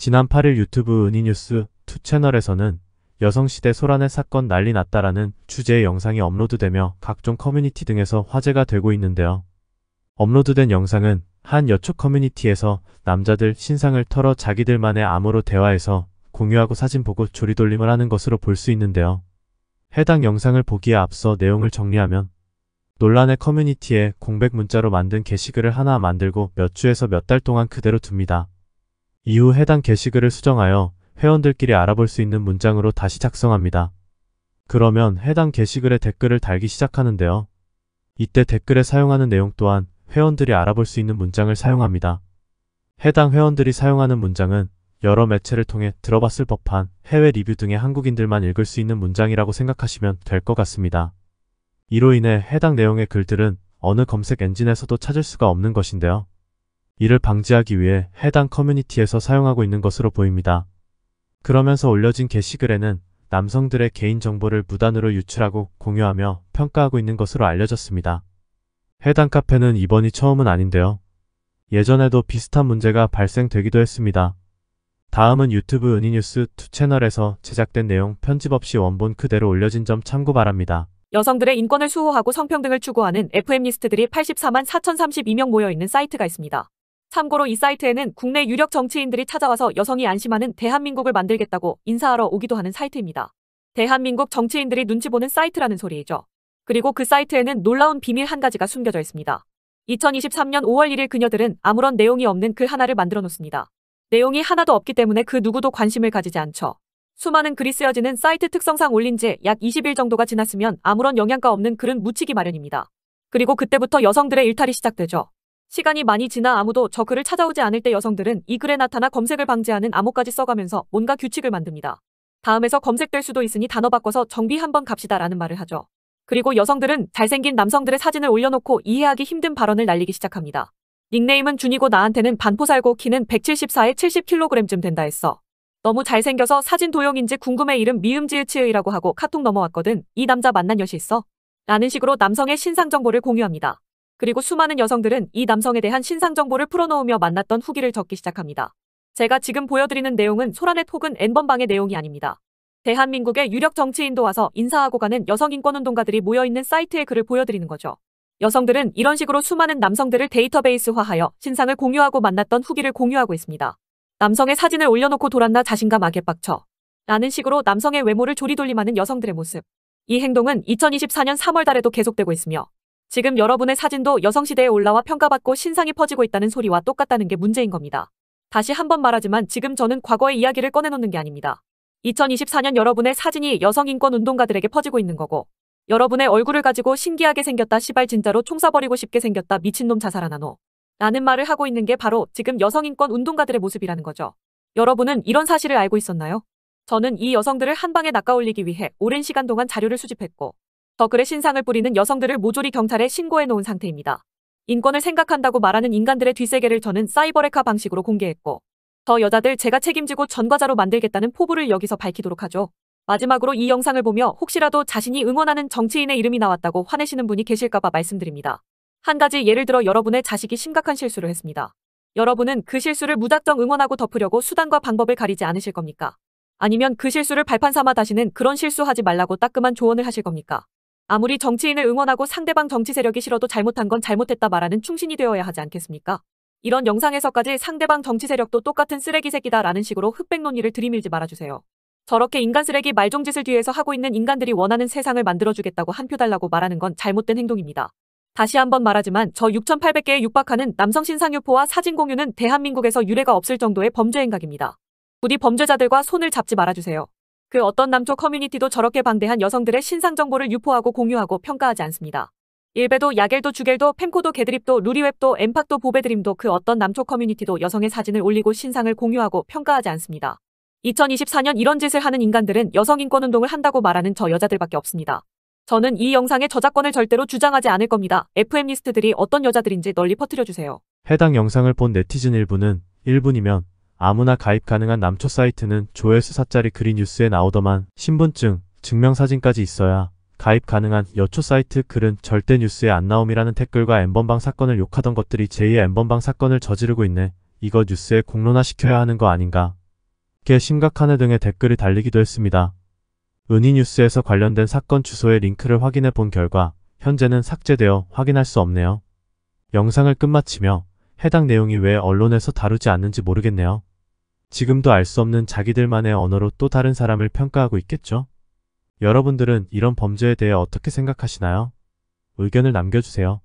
지난 8일 유튜브 은이뉴스 2 채널에서는 여성시대 소란의 사건 난리 났다라는 주제의 영상이 업로드되며 각종 커뮤니티 등에서 화제가 되고 있는데요. 업로드된 영상은 한 여초 커뮤니티에서 남자들 신상을 털어 자기들만의 암호로 대화해서 공유하고 사진 보고 조리돌림을 하는 것으로 볼 수 있는데요. 해당 영상을 보기에 앞서 내용을 정리하면 논란의 커뮤니티에 공백 문자로 만든 게시글을 하나 만들고 몇 주에서 몇 달 동안 그대로 둡니다. 이후 해당 게시글을 수정하여 회원들끼리 알아볼 수 있는 문장으로 다시 작성합니다. 그러면 해당 게시글에 댓글을 달기 시작하는데요. 이때 댓글에 사용하는 내용 또한 회원들이 알아볼 수 있는 문장을 사용합니다. 해당 회원들이 사용하는 문장은 여러 매체를 통해 들어봤을 법한 해외 리뷰 등의 한국인들만 읽을 수 있는 문장이라고 생각하시면 될 것 같습니다. 이로 인해 해당 내용의 글들은 어느 검색 엔진에서도 찾을 수가 없는 것인데요. 이를 방지하기 위해 해당 커뮤니티에서 사용하고 있는 것으로 보입니다. 그러면서 올려진 게시글에는 남성들의 개인정보를 무단으로 유출하고 공유하며 평가하고 있는 것으로 알려졌습니다. 해당 카페는 이번이 처음은 아닌데요. 예전에도 비슷한 문제가 발생되기도 했습니다. 다음은 유튜브 은이뉴스 2 채널에서 제작된 내용 편집 없이 원본 그대로 올려진 점 참고 바랍니다. 여성들의 인권을 수호하고 성평등을 추구하는 FM리스트들이 84만 4,032명 모여있는 사이트가 있습니다. 참고로 이 사이트에는 국내 유력 정치인들이 찾아와서 여성이 안심하는 대한민국을 만들겠다고 인사하러 오기도 하는 사이트입니다. 대한민국 정치인들이 눈치 보는 사이트라는 소리이죠. 그리고 그 사이트에는 놀라운 비밀 한 가지가 숨겨져 있습니다. 2023년 5월 1일 그녀들은 아무런 내용이 없는 글 그 하나를 만들어 놓습니다. 내용이 하나도 없기 때문에 그 누구도 관심을 가지지 않죠. 수많은 글이 쓰여지는 사이트 특성상 올린 지 약 20일 정도가 지났으면 아무런 영향가 없는 글은 묻히기 마련입니다. 그리고 그때부터 여성들의 일탈이 시작되죠. 시간이 많이 지나 아무도 저 글을 찾아오지 않을 때 여성들은 이 글에 나타나 검색을 방지하는 암호까지 써가면서 뭔가 규칙을 만듭니다. 다음에서 검색될 수도 있으니 단어 바꿔서 정비 한번 갑시다 라는 말을 하죠. 그리고 여성들은 잘생긴 남성들의 사진을 올려놓고 이해하기 힘든 발언을 날리기 시작합니다. 닉네임은 준이고 나한테는 반포 살고 키는 174에 70kg쯤 된다 했어. 너무 잘생겨서 사진 도용인지 궁금해 이름 미음지읒치의라고 하고 카톡 넘어왔거든. 이 남자 만난 여시 있어? 라는 식으로 남성의 신상 정보를 공유합니다. 그리고 수많은 여성들은 이 남성에 대한 신상 정보를 풀어놓으며 만났던 후기를 적기 시작합니다. 제가 지금 보여드리는 내용은 소라넷 혹은 N번방의 내용이 아닙니다. 대한민국의 유력 정치인도 와서 인사하고 가는 여성인권운동가들이 모여있는 사이트의 글을 보여드리는 거죠. 여성들은 이런 식으로 수많은 남성들을 데이터베이스화하여 신상을 공유하고 만났던 후기를 공유하고 있습니다. 남성의 사진을 올려놓고 돌았나 자신감 악에 빡쳐. 라는 식으로 남성의 외모를 조리돌림하는 여성들의 모습. 이 행동은 2024년 3월 달에도 계속되고 있으며 지금 여러분의 사진도 여성시대에 올라와 평가받고 신상이 퍼지고 있다는 소리와 똑같다는 게 문제인 겁니다. 다시 한번 말하지만 지금 저는 과거의 이야기를 꺼내놓는 게 아닙니다. 2024년 여러분의 사진이 여성인권운동가들에게 퍼지고 있는 거고 여러분의 얼굴을 가지고 신기하게 생겼다 시발 진짜로 총사버리고 쉽게 생겼다 미친놈 자살하나 노 라는 말을 하고 있는 게 바로 지금 여성인권운동가들의 모습이라는 거죠. 여러분은 이런 사실을 알고 있었나요? 저는 이 여성들을 한 방에 낚아올리기 위해 오랜 시간 동안 자료를 수집했고 더글의 신상을 뿌리는 여성들을 모조리 경찰에 신고해 놓은 상태입니다. 인권을 생각한다고 말하는 인간들의 뒷세계를 저는 사이버레카 방식으로 공개했고 더 여자들 제가 책임지고 전과자로 만들겠다는 포부를 여기서 밝히도록 하죠. 마지막으로 이 영상을 보며 혹시라도 자신이 응원하는 정치인의 이름이 나왔다고 화내시는 분이 계실까봐 말씀드립니다. 한 가지 예를 들어 여러분의 자식이 심각한 실수를 했습니다. 여러분은 그 실수를 무작정 응원하고 덮으려고 수단과 방법을 가리지 않으실 겁니까? 아니면 그 실수를 발판 삼아 다시는 그런 실수하지 말라고 따끔한 조언을 하실 겁니까? 아무리 정치인을 응원하고 상대방 정치 세력이 싫어도 잘못한 건 잘못했다 말하는 충신이 되어야 하지 않겠습니까? 이런 영상에서까지 상대방 정치 세력도 똑같은 쓰레기 새끼다 라는 식으로 흑백 논의를 들이밀지 말아주세요. 저렇게 인간 쓰레기 말종짓을 뒤에서 하고 있는 인간들이 원하는 세상을 만들어주겠다고 한 표 달라고 말하는 건 잘못된 행동입니다. 다시 한번 말하지만 저 6,800개에 육박하는 남성 신상유포와 사진 공유는 대한민국에서 유례가 없을 정도의 범죄 행각입니다. 부디 범죄자들과 손을 잡지 말아주세요. 그 어떤 남초 커뮤니티도 저렇게 방대한 여성들의 신상 정보를 유포하고 공유하고 평가하지 않습니다. 일베도 야겔도 주겔도 펜코도 개드립도 루리웹도 엠팍도 보베드림도 그 어떤 남초 커뮤니티도 여성의 사진을 올리고 신상을 공유하고 평가하지 않습니다. 2024년 이런 짓을 하는 인간들은 여성인권운동을 한다고 말하는 저 여자들밖에 없습니다. 저는 이 영상의 저작권을 절대로 주장하지 않을 겁니다. FM리스트들이 어떤 여자들인지 널리 퍼뜨려주세요. 해당 영상을 본 네티즌 일부는 1분이면 아무나 가입 가능한 남초 사이트는 조회수 4짜리 그린 뉴스에 나오더만 신분증, 증명사진까지 있어야 가입 가능한 여초 사이트 글은 절대 뉴스에 안 나옴이라는 댓글과 엠번방 사건을 욕하던 것들이 제2의 엠번방 사건을 저지르고 있네. 이거 뉴스에 공론화시켜야 하는 거 아닌가. 꽤 심각하네 등의 댓글이 달리기도 했습니다. 은희뉴스에서 관련된 사건 주소의 링크를 확인해 본 결과 현재는 삭제되어 확인할 수 없네요. 영상을 끝마치며 해당 내용이 왜 언론에서 다루지 않는지 모르겠네요. 지금도 알 수 없는 자기들만의 언어로 또 다른 사람을 평가하고 있겠죠? 여러분들은 이런 범죄에 대해 어떻게 생각하시나요? 의견을 남겨주세요.